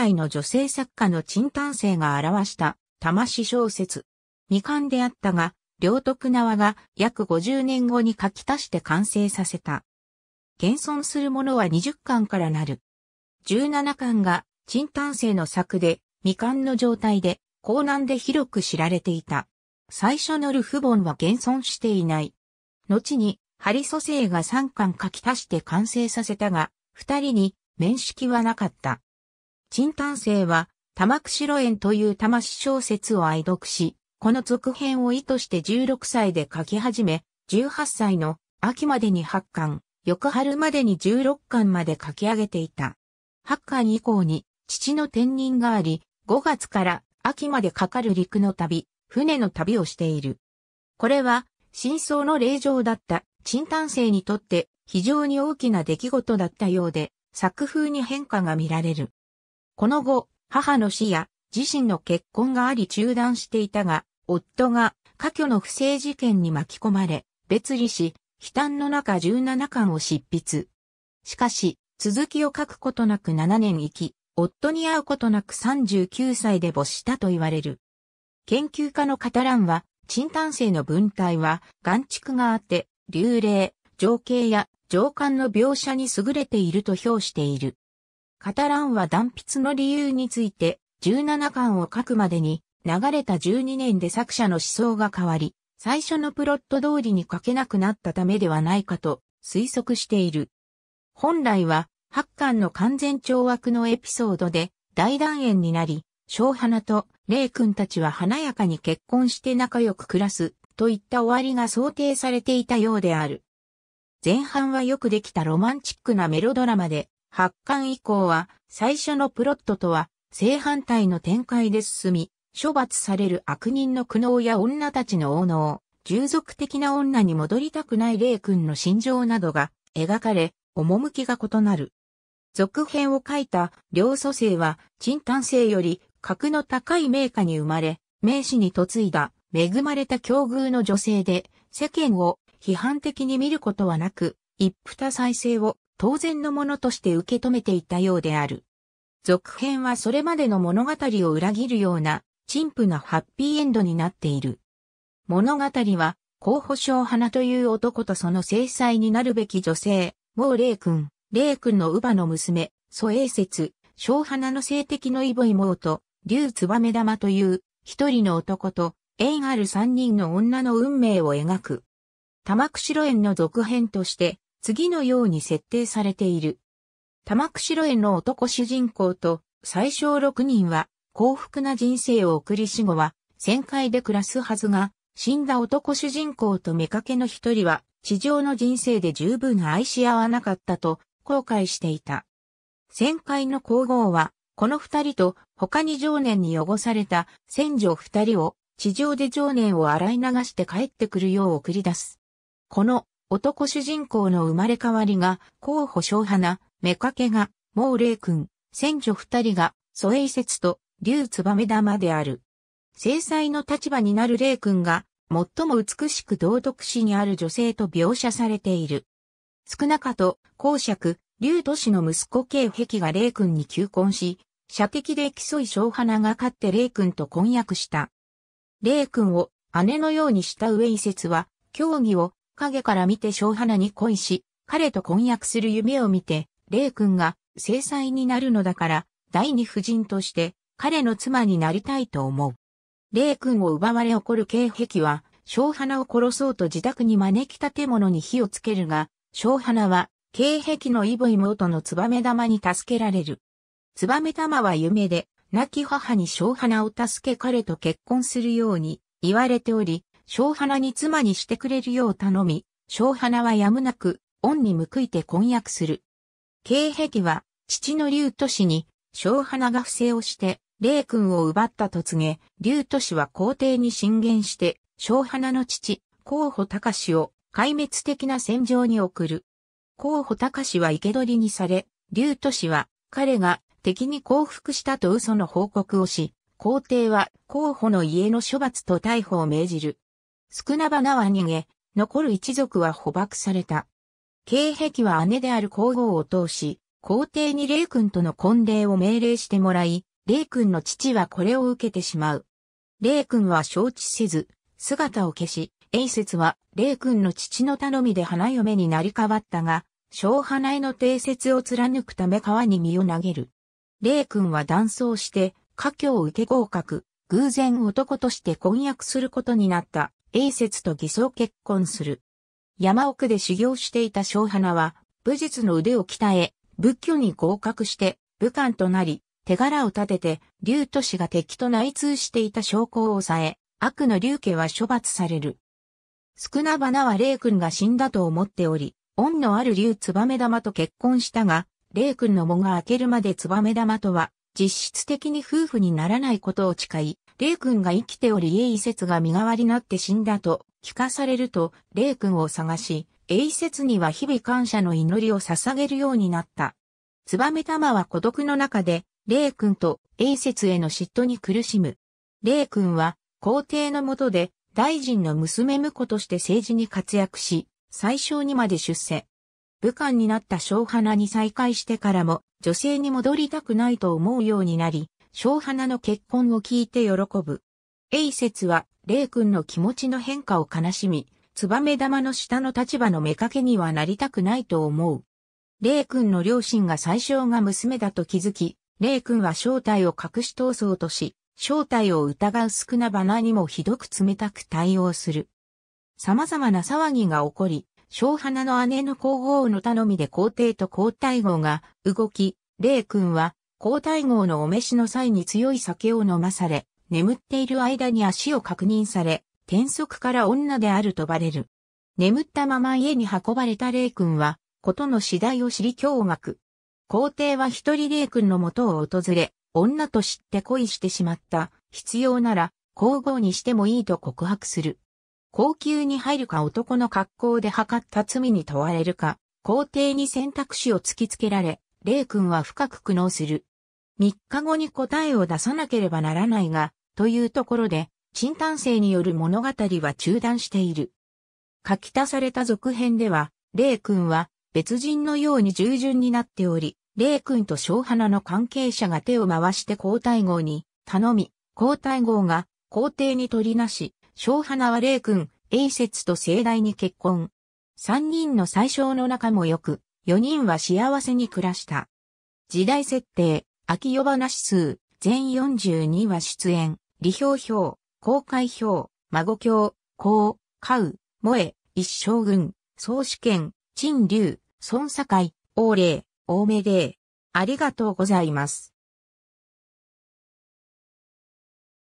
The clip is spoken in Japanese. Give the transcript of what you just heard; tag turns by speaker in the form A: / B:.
A: 代の女性作家の陳丹生が表した魂小説。未完であったが、両徳縄が約50年後に書き足して完成させた。現存するものは20巻からなる。17巻が陳丹生の作で未完の状態で、高難で広く知られていた。最初のルフ本は現存していない。後に、ハリソ生が3巻書き足して完成させたが、二人に面識はなかった。陳丹生は、玉串路園という玉子小説を愛読し、この続編を意図して16歳で書き始め、18歳の秋までに8巻、翌春までに16巻まで書き上げていた。8巻以降に父の転任があり、5月から秋までかかる陸の旅、船の旅をしている。これは、真相の霊場だった陳丹生にとって非常に大きな出来事だったようで、作風に変化が見られる。この後、母の死や自身の結婚があり中断していたが、夫が過去の不正事件に巻き込まれ、別離し、悲嘆の中17巻を執筆。しかし、続きを書くことなく7年生き、夫に会うことなく39歳で没したと言われる。研究家のカタランは、沈炭性の文体は、眼畜があって、流霊、情景や情感の描写に優れていると評している。カタランは断筆の理由について、17巻を書くまでに、流れた12年で作者の思想が変わり、最初のプロット通りに書けなくなったためではないかと推測している。本来は、8巻の完全懲悪のエピソードで大団円になり、小花と霊君たちは華やかに結婚して仲良く暮らすといった終わりが想定されていたようである。前半はよくできたロマンチックなメロドラマで、発刊以降は最初のプロットとは正反対の展開で進み、処罰される悪人の苦悩や女たちの王能、従属的な女に戻りたくない霊君の心情などが描かれ、趣が異なる。続編を書いた両祖生は、陳丹生より格の高い名家に生まれ、名士に嫁いだ恵まれた境遇の女性で、世間を批判的に見ることはなく、一夫多妻制を当然のものとして受け止めていたようである。続編はそれまでの物語を裏切るような、陳腐なハッピーエンドになっている。物語は、候補小花という男とその制裁になるべき女性、もう霊君、霊君の乳母の娘、蘇英節、小花の性的のイボイモーと、竜燕玉という一人の男と縁ある三人の女の運命を描く。玉串路園の続編として次のように設定されている。玉釧路への男主人公と最小6人は幸福な人生を送り死後は旋回で暮らすはずが、死んだ男主人公と見かけの一人は地上の人生で十分愛し合わなかったと後悔していた。旋回の皇后はこの二人と他に常年に汚された戦女二人を地上で常年を洗い流して帰ってくるよう送り出す。この男主人公の生まれ変わりが、候補小花、目かけが、毛霊君、先女二人が、疎衛説と、竜つばめ玉である。制裁の立場になる霊君が、最も美しく道徳史にある女性と描写されている。少なかと、公爵、竜都市の息子慶壁が霊君に求婚し、射的で競い小花が勝って霊君と婚約した。霊君を姉のようにした上遺説は、競技を影から見て小花に恋し、彼と婚約する夢を見て、霊君が制裁になるのだから、第二夫人として彼の妻になりたいと思う。霊君を奪われ起こる警壁は、小花を殺そうと自宅に招き建物に火をつけるが、小花は、警壁のイボ。妹のメ玉に助けられる。メ玉は夢で、亡き母に小花を助け彼と結婚するように言われており、小花に妻にしてくれるよう頼み、小花はやむなく、恩に報いて婚約する。慶壁は、父の竜都氏に、小花が不正をして、霊君を奪ったと告げ、竜都氏は皇帝に進言して、小花の父、候補隆を壊滅的な戦場に送る。候補隆は生け捕りにされ、竜都氏は彼が敵に降伏したと嘘の報告をし、皇帝は候補の家の処罰と逮捕を命じる。少なばなは逃げ、残る一族は捕獲された。慶壁は姉である皇后を通し、皇帝に霊君との婚礼を命令してもらい、霊君の父はこれを受けてしまう。霊君は承知せず、姿を消し、英説は霊君の父の頼みで花嫁になり変わったが、小花への定説を貫くため川に身を投げる。霊君は断層して、家境を受け合格、偶然男として婚約することになった。英節と偽装結婚する。山奥で修行していた小花は、武術の腕を鍛え、仏教に合格して武官となり、手柄を立てて、竜都氏が敵と内通していた証拠を抑え、悪の竜家は処罰される。少な花は霊君が死んだと思っており、恩のある竜燕玉と結婚したが、霊君の藻が明けるまで燕玉とは実質的に夫婦にならないことを誓い、レイ君が生きておりエイ説が身代わりになって死んだと聞かされると、レイ君を探し、エイ説には日々感謝の祈りを捧げるようになった。ツバメ玉は孤独の中で、レイ君とエイ説への嫉妬に苦しむ。レイ君は皇帝の下で大臣の娘婿として政治に活躍し、最小にまで出世。武漢になった小花に再会してからも、女性に戻りたくないと思うようになり、小花の結婚を聞いて喜ぶ。A 説は、霊君の気持ちの変化を悲しみ、ツバメ玉の下の立場の目掛けにはなりたくないと思う。霊君の両親が最小が娘だと気づき、霊君は正体を隠し通そうとし、正体を疑う少なばなにもひどく冷たく対応する。様々な騒ぎが起こり、小花の姉の皇后の頼みで皇帝と皇太后が動き、霊君は皇太后のお召しの際に強い酒を飲まされ、眠っている間に足を確認され、転足から女であるとばれる。眠ったまま家に運ばれた霊君は、ことの次第を知り驚愕。皇帝は一人霊君の元を訪れ、女と知って恋してしまった。必要なら、皇后にしてもいいと告白する。高級に入るか男の格好で測った罪に問われるか、皇帝に選択肢を突きつけられ、霊君は深く苦悩する。3日後に答えを出さなければならないが、というところで、新誕生による物語は中断している。書き足された続編では、霊君は別人のように従順になっており、霊君と小花の関係者が手を回して皇太后に頼み、皇太后が皇帝に取りなし、小花は霊君、英節と盛大に結婚。三人の最小の仲も良く、四人は幸せに暮らした。時代設定、秋夜話数、全42話出演、李氷氷、公開表、孫教、公、カウ、萌え、一将軍、総主権、陳竜、孫境、王霊、大目霊。ありがとうございます。